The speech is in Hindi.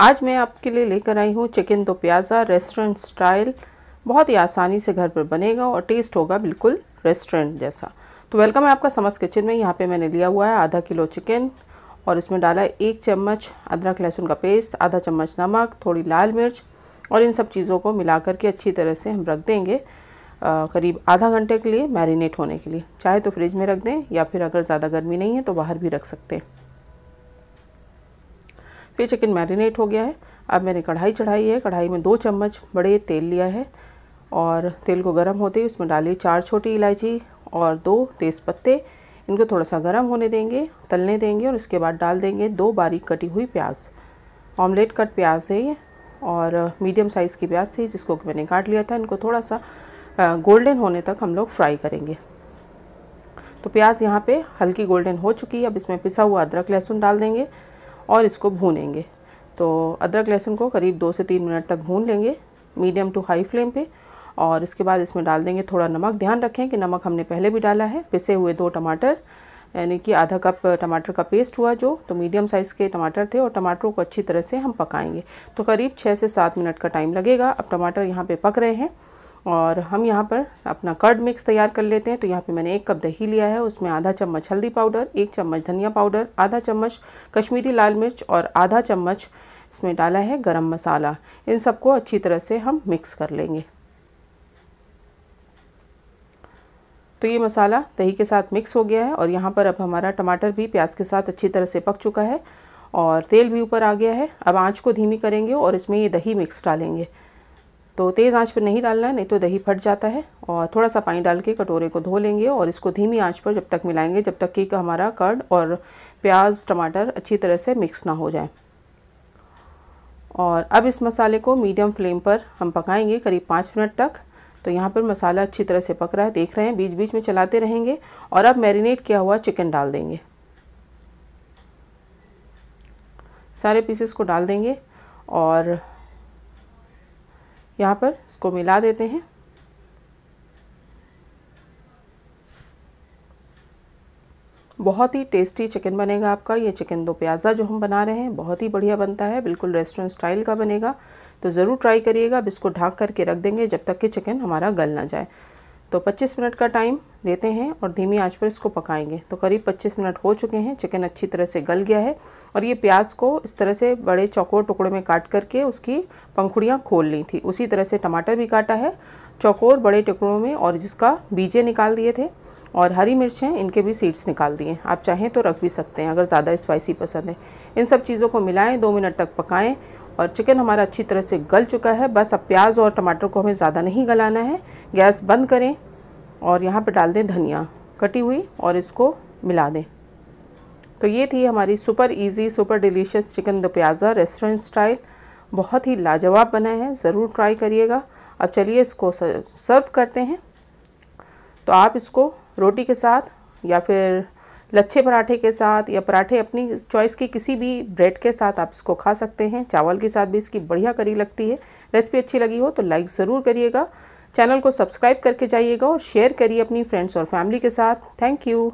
आज मैं आपके लिए लेकर आई हूँ चिकन दो तो प्याज़ा रेस्टोरेंट स्टाइल बहुत ही आसानी से घर पर बनेगा और टेस्ट होगा बिल्कुल रेस्टोरेंट जैसा तो वेलकम है आपका समस्त किचन में यहाँ पे मैंने लिया हुआ है आधा किलो चिकन और इसमें डाला है एक चम्मच अदरक लहसुन का पेस्ट आधा चम्मच नमक थोड़ी लाल मिर्च और इन सब चीज़ों को मिला करके अच्छी तरह से हम रख देंगे करीब आधा घंटे के लिए मैरिनेट होने के लिए चाहे तो फ्रिज में रख दें या फिर अगर ज़्यादा गर्मी नहीं है तो बाहर भी रख सकते हैं फिर चिकन मैरिनेट हो गया है अब मैंने कढ़ाई चढ़ाई है कढ़ाई में दो चम्मच बड़े तेल लिया है और तेल को गर्म होते ही उसमें डाली चार छोटी इलायची और दो तेज़ पत्ते इनको थोड़ा सा गर्म होने देंगे तलने देंगे और उसके बाद डाल देंगे दो बारीक कटी हुई प्याज ऑमलेट कट प्याज है ये और मीडियम साइज़ की प्याज थी जिसको मैंने काट लिया था इनको थोड़ा सा गोल्डन होने तक हम लोग फ्राई करेंगे तो प्याज यहाँ पे हल्की गोल्डन हो चुकी है अब इसमें पिसा हुआ अदरक लहसुन डाल देंगे और इसको भूनेंगे तो अदरक लहसुन को करीब दो से तीन मिनट तक भून लेंगे मीडियम टू हाई फ्लेम पे और इसके बाद इसमें डाल देंगे थोड़ा नमक ध्यान रखें कि नमक हमने पहले भी डाला है पिसे हुए दो टमाटर यानी कि आधा कप टमाटर का पेस्ट हुआ जो तो मीडियम साइज़ के टमाटर थे और टमाटरों को अच्छी तरह से हम पकाएंगे तो करीब छः से सात मिनट का टाइम लगेगा अब टमाटर यहाँ पे पक रहे हैं और हम यहाँ पर अपना कर्ड मिक्स तैयार कर लेते हैं तो यहाँ पे मैंने एक कप दही लिया है उसमें आधा चम्मच हल्दी पाउडर एक चम्मच धनिया पाउडर आधा चम्मच कश्मीरी लाल मिर्च और आधा चम्मच इसमें डाला है गरम मसाला इन सबको अच्छी तरह से हम मिक्स कर लेंगे तो ये मसाला दही के साथ मिक्स हो गया है और यहाँ पर अब हमारा टमाटर भी प्याज के साथ अच्छी तरह से पक चुका है और तेल भी ऊपर आ गया है अब आँच को धीमी करेंगे और इसमें ये दही मिक्स डालेंगे तो तेज़ आंच पर नहीं डालना नहीं तो दही फट जाता है और थोड़ा सा पानी डाल के कटोरे को धो लेंगे और इसको धीमी आंच पर जब तक मिलाएंगे जब तक कि हमारा कर्ड और प्याज टमाटर अच्छी तरह से मिक्स ना हो जाए और अब इस मसाले को मीडियम फ्लेम पर हम पकाएंगे करीब पाँच मिनट तक तो यहाँ पर मसाला अच्छी तरह से पक रहा है देख रहे हैं बीच बीच में चलाते रहेंगे और अब मैरिनेट किया हुआ चिकन डाल देंगे सारे पीसेस को डाल देंगे और यहाँ पर इसको मिला देते हैं बहुत ही टेस्टी चिकन बनेगा आपका ये चिकन दो प्याज़ा जो हम बना रहे हैं बहुत ही बढ़िया बनता है बिल्कुल रेस्टोरेंट स्टाइल का बनेगा तो ज़रूर ट्राई करिएगा अब इसको ढाँक करके रख देंगे जब तक कि चिकन हमारा गल ना जाए तो 25 मिनट का टाइम देते हैं और धीमी आंच पर इसको पकाएंगे तो करीब 25 मिनट हो चुके हैं चिकन अच्छी तरह से गल गया है और ये प्याज को इस तरह से बड़े चौकोर टुकड़ों में काट करके उसकी पंखुड़ियाँ खोल ली थी उसी तरह से टमाटर भी काटा है चौकोर बड़े टुकड़ों में और जिसका बीजे निकाल दिए थे और हरी मिर्चें इनके भी सीड्स निकाल दिए आप चाहें तो रख भी सकते हैं अगर ज़्यादा स्पाइसी पसंद है इन सब चीज़ों को मिलाएं दो मिनट तक पकाएं और चिकन हमारा अच्छी तरह से गल चुका है बस अब प्याज और टमाटर को हमें ज़्यादा नहीं गलाना है गैस बंद करें और यहाँ पे डाल दें धनिया कटी हुई और इसको मिला दें तो ये थी हमारी super easy super delicious chicken do pyaza restaurant style बहुत ही लाजवाब बना है ज़रूर ट्राई करिएगा अब चलिए इसको सर्व करते हैं तो आप इसको रोटी के साथ या फिर लच्छे पराठे के साथ या पराठे अपनी चॉइस की किसी भी ब्रेड के साथ आप इसको खा सकते हैं चावल के साथ भी इसकी बढ़िया करी लगती है रेसिपी अच्छी लगी हो तो लाइक ज़रूर करिएगा चैनल को सब्सक्राइब करके जाइएगा और शेयर करिए अपनी फ्रेंड्स और फैमिली के साथ थैंक यू